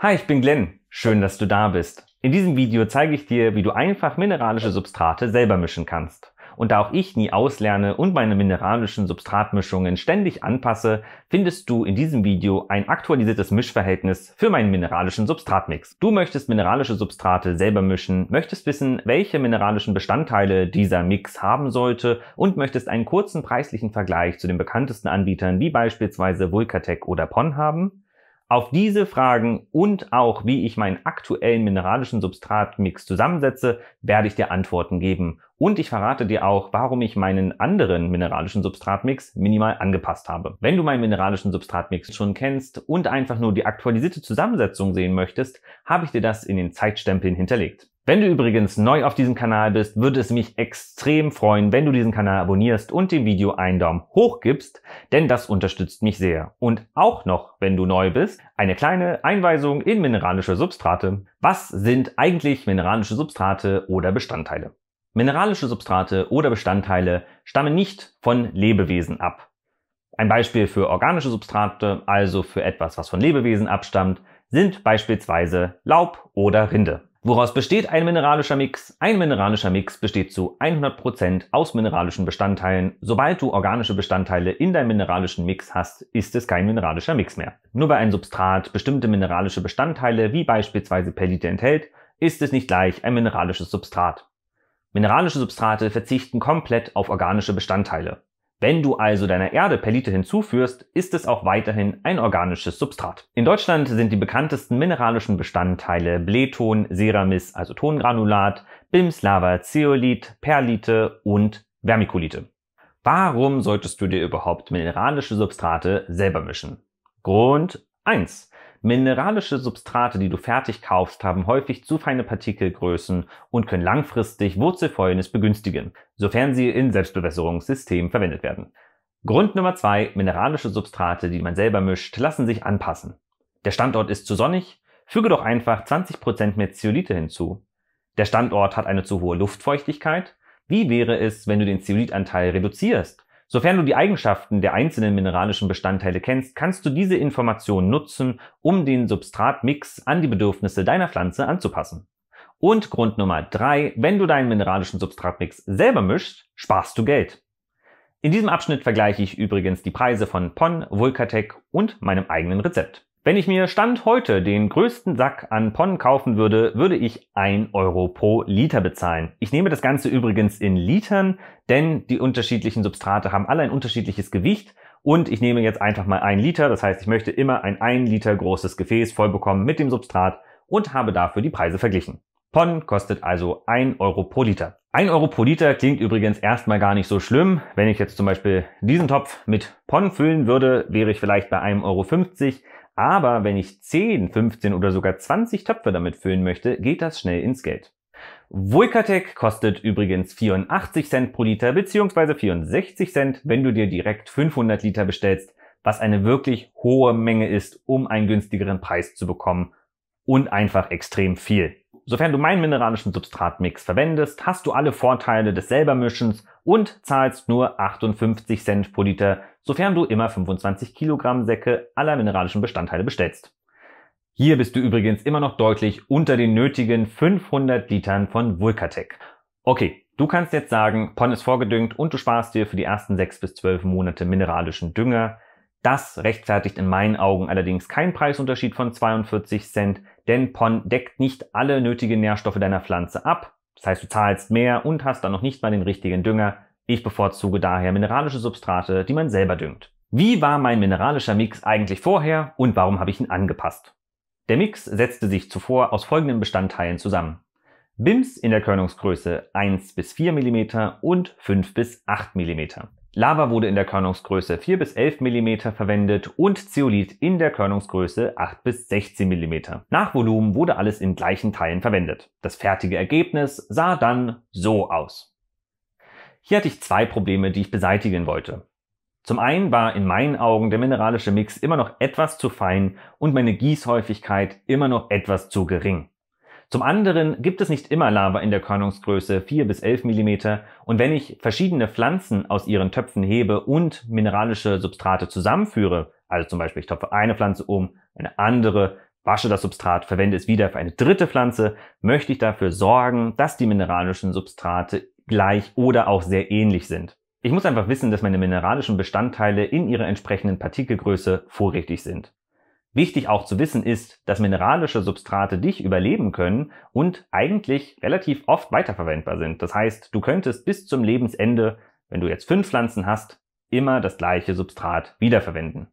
Hi, ich bin Glenn. Schön, dass du da bist. In diesem Video zeige ich dir, wie du einfach mineralische Substrate selber mischen kannst. Und da auch ich nie auslerne und meine mineralischen Substratmischungen ständig anpasse, findest du in diesem Video ein aktualisiertes Mischverhältnis für meinen mineralischen Substratmix. Du möchtest mineralische Substrate selber mischen, möchtest wissen, welche mineralischen Bestandteile dieser Mix haben sollte und möchtest einen kurzen preislichen Vergleich zu den bekanntesten Anbietern wie beispielsweise Vulcatec oder Pon haben? Auf diese Fragen und auch, wie ich meinen aktuellen mineralischen Substratmix zusammensetze, werde ich dir Antworten geben. Und ich verrate dir auch, warum ich meinen anderen mineralischen Substratmix minimal angepasst habe. Wenn du meinen mineralischen Substratmix schon kennst und einfach nur die aktualisierte Zusammensetzung sehen möchtest, habe ich dir das in den Zeitstempeln hinterlegt. Wenn du übrigens neu auf diesem Kanal bist, würde es mich extrem freuen, wenn du diesen Kanal abonnierst und dem Video einen Daumen hoch gibst, denn das unterstützt mich sehr. Und auch noch, wenn du neu bist, eine kleine Einweisung in mineralische Substrate. Was sind eigentlich mineralische Substrate oder Bestandteile? Mineralische Substrate oder Bestandteile stammen nicht von Lebewesen ab. Ein Beispiel für organische Substrate, also für etwas, was von Lebewesen abstammt, sind beispielsweise Laub oder Rinde. Woraus besteht ein mineralischer Mix? Ein mineralischer Mix besteht zu 100% aus mineralischen Bestandteilen. Sobald du organische Bestandteile in deinem mineralischen Mix hast, ist es kein mineralischer Mix mehr. Nur weil ein Substrat bestimmte mineralische Bestandteile wie beispielsweise Perlite enthält, ist es nicht gleich ein mineralisches Substrat. Mineralische Substrate verzichten komplett auf organische Bestandteile. Wenn du also deiner Erde Perlite hinzuführst, ist es auch weiterhin ein organisches Substrat. In Deutschland sind die bekanntesten mineralischen Bestandteile Bleton, Ceramis, also Tongranulat, Bimslava, Zeolit, Perlite und Vermikulite. Warum solltest du dir überhaupt mineralische Substrate selber mischen? Grund 1. Mineralische Substrate, die du fertig kaufst, haben häufig zu feine Partikelgrößen und können langfristig Wurzelfäulnis begünstigen, sofern sie in Selbstbewässerungssystemen verwendet werden. Grund Nummer zwei: Mineralische Substrate, die man selber mischt, lassen sich anpassen. Der Standort ist zu sonnig, füge doch einfach 20% mehr Zeolite hinzu. Der Standort hat eine zu hohe Luftfeuchtigkeit. Wie wäre es, wenn du den Zeolitanteil reduzierst? Sofern du die Eigenschaften der einzelnen mineralischen Bestandteile kennst, kannst du diese Informationen nutzen, um den Substratmix an die Bedürfnisse deiner Pflanze anzupassen. Und Grund Nummer drei: wenn du deinen mineralischen Substratmix selber mischst, sparst du Geld. In diesem Abschnitt vergleiche ich übrigens die Preise von PON, Vulcatec und meinem eigenen Rezept. Wenn ich mir Stand heute den größten Sack an Ponnen kaufen würde, würde ich 1 Euro pro Liter bezahlen. Ich nehme das Ganze übrigens in Litern, denn die unterschiedlichen Substrate haben alle ein unterschiedliches Gewicht. Und ich nehme jetzt einfach mal 1 Liter, das heißt, ich möchte immer ein 1 Liter großes Gefäß vollbekommen mit dem Substrat und habe dafür die Preise verglichen. Ponnen kostet also 1 Euro pro Liter. 1 Euro pro Liter klingt übrigens erstmal gar nicht so schlimm. Wenn ich jetzt zum Beispiel diesen Topf mit Ponnen füllen würde, wäre ich vielleicht bei 1,50 Euro. Aber wenn ich 10, 15 oder sogar 20 Töpfe damit füllen möchte, geht das schnell ins Geld. Vulcatec kostet übrigens 84 Cent pro Liter bzw. 64 Cent, wenn du dir direkt 500 Liter bestellst, was eine wirklich hohe Menge ist, um einen günstigeren Preis zu bekommen und einfach extrem viel. Sofern du meinen mineralischen Substratmix verwendest, hast du alle Vorteile des selbermischens und zahlst nur 58 Cent pro Liter, sofern du immer 25 Kilogramm Säcke aller mineralischen Bestandteile bestellst. Hier bist du übrigens immer noch deutlich unter den nötigen 500 Litern von Vulcatec. Okay, du kannst jetzt sagen, Pon ist vorgedüngt und du sparst dir für die ersten 6 bis 12 Monate mineralischen Dünger. Das rechtfertigt in meinen Augen allerdings keinen Preisunterschied von 42 Cent, denn Pon deckt nicht alle nötigen Nährstoffe deiner Pflanze ab das heißt, du zahlst mehr und hast dann noch nicht mal den richtigen Dünger. Ich bevorzuge daher mineralische Substrate, die man selber düngt. Wie war mein mineralischer Mix eigentlich vorher und warum habe ich ihn angepasst? Der Mix setzte sich zuvor aus folgenden Bestandteilen zusammen. BIMs in der Körnungsgröße 1 bis 4 mm und 5 bis 8 mm. Lava wurde in der Körnungsgröße 4 bis 11 mm verwendet und Zeolit in der Körnungsgröße 8 bis 16 mm. Nach Volumen wurde alles in gleichen Teilen verwendet. Das fertige Ergebnis sah dann so aus. Hier hatte ich zwei Probleme, die ich beseitigen wollte. Zum einen war in meinen Augen der mineralische Mix immer noch etwas zu fein und meine Gießhäufigkeit immer noch etwas zu gering. Zum anderen gibt es nicht immer Lava in der Körnungsgröße 4 bis 11 mm und wenn ich verschiedene Pflanzen aus ihren Töpfen hebe und mineralische Substrate zusammenführe, also zum Beispiel ich topfe eine Pflanze um, eine andere, wasche das Substrat, verwende es wieder für eine dritte Pflanze, möchte ich dafür sorgen, dass die mineralischen Substrate gleich oder auch sehr ähnlich sind. Ich muss einfach wissen, dass meine mineralischen Bestandteile in ihrer entsprechenden Partikelgröße vorrichtig sind. Wichtig auch zu wissen ist, dass mineralische Substrate dich überleben können und eigentlich relativ oft weiterverwendbar sind. Das heißt, du könntest bis zum Lebensende, wenn du jetzt fünf Pflanzen hast, immer das gleiche Substrat wiederverwenden.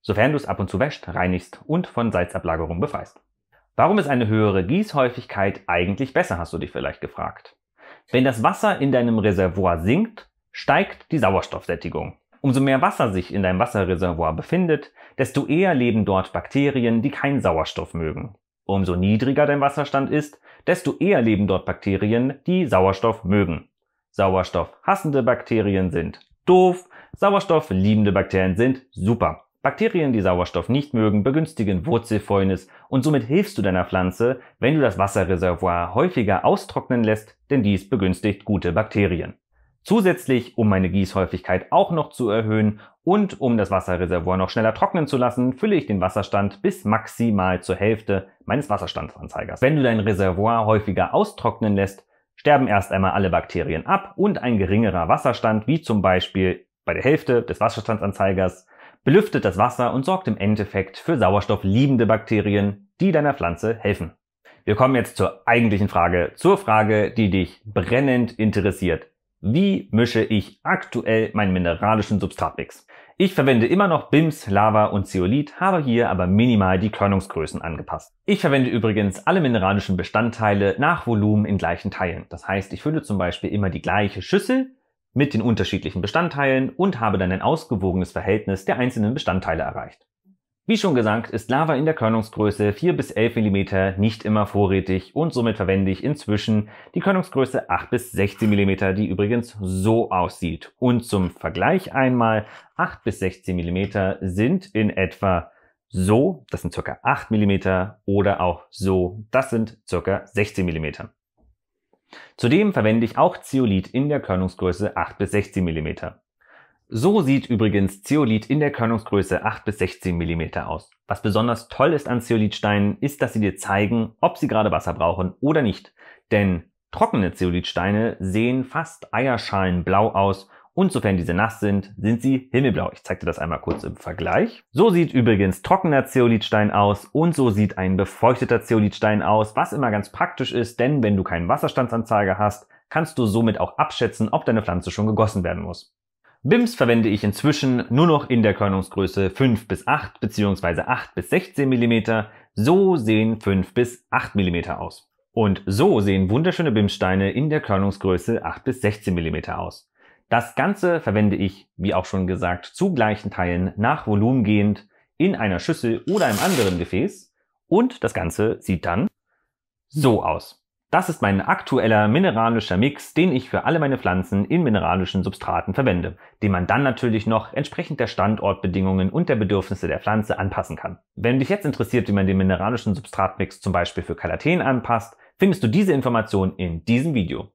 Sofern du es ab und zu wäscht, reinigst und von Salzablagerung befreist. Warum ist eine höhere Gießhäufigkeit eigentlich besser, hast du dich vielleicht gefragt. Wenn das Wasser in deinem Reservoir sinkt, steigt die Sauerstoffsättigung. Umso mehr Wasser sich in deinem Wasserreservoir befindet, desto eher leben dort Bakterien, die keinen Sauerstoff mögen. Umso niedriger dein Wasserstand ist, desto eher leben dort Bakterien, die Sauerstoff mögen. Sauerstoff hassende Bakterien sind doof, Sauerstoff liebende Bakterien sind super. Bakterien, die Sauerstoff nicht mögen, begünstigen Wurzelfäulnis und somit hilfst du deiner Pflanze, wenn du das Wasserreservoir häufiger austrocknen lässt, denn dies begünstigt gute Bakterien. Zusätzlich, um meine Gießhäufigkeit auch noch zu erhöhen und um das Wasserreservoir noch schneller trocknen zu lassen, fülle ich den Wasserstand bis maximal zur Hälfte meines Wasserstandsanzeigers. Wenn du dein Reservoir häufiger austrocknen lässt, sterben erst einmal alle Bakterien ab und ein geringerer Wasserstand, wie zum Beispiel bei der Hälfte des Wasserstandsanzeigers, belüftet das Wasser und sorgt im Endeffekt für sauerstoffliebende Bakterien, die deiner Pflanze helfen. Wir kommen jetzt zur eigentlichen Frage, zur Frage, die dich brennend interessiert. Wie mische ich aktuell meinen mineralischen Substratmix? Ich verwende immer noch BIMS, Lava und Zeolit, habe hier aber minimal die Körnungsgrößen angepasst. Ich verwende übrigens alle mineralischen Bestandteile nach Volumen in gleichen Teilen. Das heißt, ich fülle zum Beispiel immer die gleiche Schüssel mit den unterschiedlichen Bestandteilen und habe dann ein ausgewogenes Verhältnis der einzelnen Bestandteile erreicht. Wie schon gesagt, ist Lava in der Körnungsgröße 4 bis 11 mm nicht immer vorrätig und somit verwende ich inzwischen die Körnungsgröße 8 bis 16 mm, die übrigens so aussieht. Und zum Vergleich einmal, 8 bis 16 mm sind in etwa so, das sind circa 8 mm oder auch so, das sind circa 16 mm. Zudem verwende ich auch Zeolit in der Körnungsgröße 8 bis 16 mm. So sieht übrigens Zeolit in der Körnungsgröße 8 bis 16 mm aus. Was besonders toll ist an Zeolitsteinen, ist, dass sie dir zeigen, ob sie gerade Wasser brauchen oder nicht. Denn trockene Zeolitsteine sehen fast eierschalenblau aus und sofern diese nass sind, sind sie himmelblau. Ich zeige dir das einmal kurz im Vergleich. So sieht übrigens trockener Zeolitstein aus und so sieht ein befeuchteter Zeolitstein aus, was immer ganz praktisch ist, denn wenn du keinen Wasserstandsanzeiger hast, kannst du somit auch abschätzen, ob deine Pflanze schon gegossen werden muss. BIMs verwende ich inzwischen nur noch in der Körnungsgröße 5 bis 8 bzw. 8 bis 16 mm. So sehen 5 bis 8 mm aus. Und so sehen wunderschöne BIM-Steine in der Körnungsgröße 8 bis 16 mm aus. Das Ganze verwende ich, wie auch schon gesagt, zu gleichen Teilen nach Volumen gehend in einer Schüssel oder einem anderen Gefäß. Und das Ganze sieht dann so aus. Das ist mein aktueller mineralischer Mix, den ich für alle meine Pflanzen in mineralischen Substraten verwende, den man dann natürlich noch entsprechend der Standortbedingungen und der Bedürfnisse der Pflanze anpassen kann. Wenn dich jetzt interessiert, wie man den mineralischen Substratmix zum Beispiel für Kalateen anpasst, findest du diese Information in diesem Video.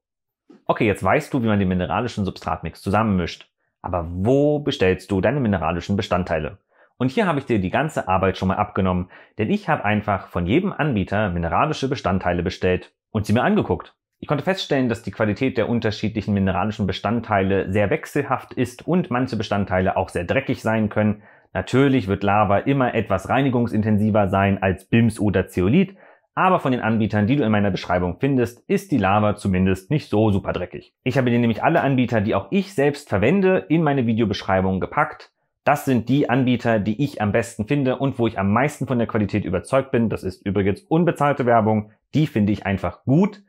Okay, jetzt weißt du, wie man den mineralischen Substratmix zusammenmischt. Aber wo bestellst du deine mineralischen Bestandteile? Und hier habe ich dir die ganze Arbeit schon mal abgenommen, denn ich habe einfach von jedem Anbieter mineralische Bestandteile bestellt und sie mir angeguckt. Ich konnte feststellen, dass die Qualität der unterschiedlichen mineralischen Bestandteile sehr wechselhaft ist und manche Bestandteile auch sehr dreckig sein können. Natürlich wird Lava immer etwas reinigungsintensiver sein als BIMS oder Zeolit, aber von den Anbietern, die du in meiner Beschreibung findest, ist die Lava zumindest nicht so super dreckig. Ich habe dir nämlich alle Anbieter, die auch ich selbst verwende, in meine Videobeschreibung gepackt. Das sind die Anbieter, die ich am besten finde und wo ich am meisten von der Qualität überzeugt bin. Das ist übrigens unbezahlte Werbung. Die finde ich einfach gut.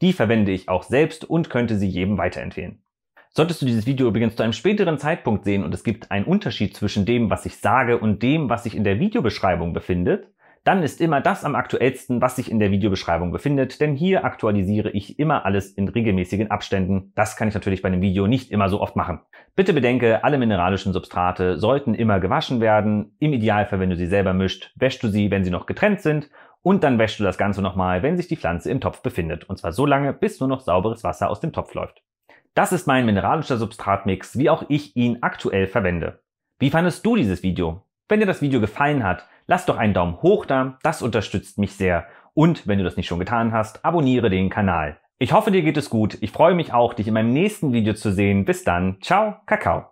Die verwende ich auch selbst und könnte sie jedem weiterempfehlen. Solltest du dieses Video übrigens zu einem späteren Zeitpunkt sehen und es gibt einen Unterschied zwischen dem, was ich sage und dem, was sich in der Videobeschreibung befindet, dann ist immer das am aktuellsten, was sich in der Videobeschreibung befindet, denn hier aktualisiere ich immer alles in regelmäßigen Abständen. Das kann ich natürlich bei einem Video nicht immer so oft machen. Bitte bedenke, alle mineralischen Substrate sollten immer gewaschen werden. Im Idealfall, wenn du sie selber mischt, wäschst du sie, wenn sie noch getrennt sind und dann wäschst du das Ganze nochmal, wenn sich die Pflanze im Topf befindet. Und zwar so lange, bis nur noch sauberes Wasser aus dem Topf läuft. Das ist mein mineralischer Substratmix, wie auch ich ihn aktuell verwende. Wie fandest du dieses Video? Wenn dir das Video gefallen hat, Lass doch einen Daumen hoch da, das unterstützt mich sehr. Und wenn du das nicht schon getan hast, abonniere den Kanal. Ich hoffe, dir geht es gut. Ich freue mich auch, dich in meinem nächsten Video zu sehen. Bis dann. Ciao, Kakao.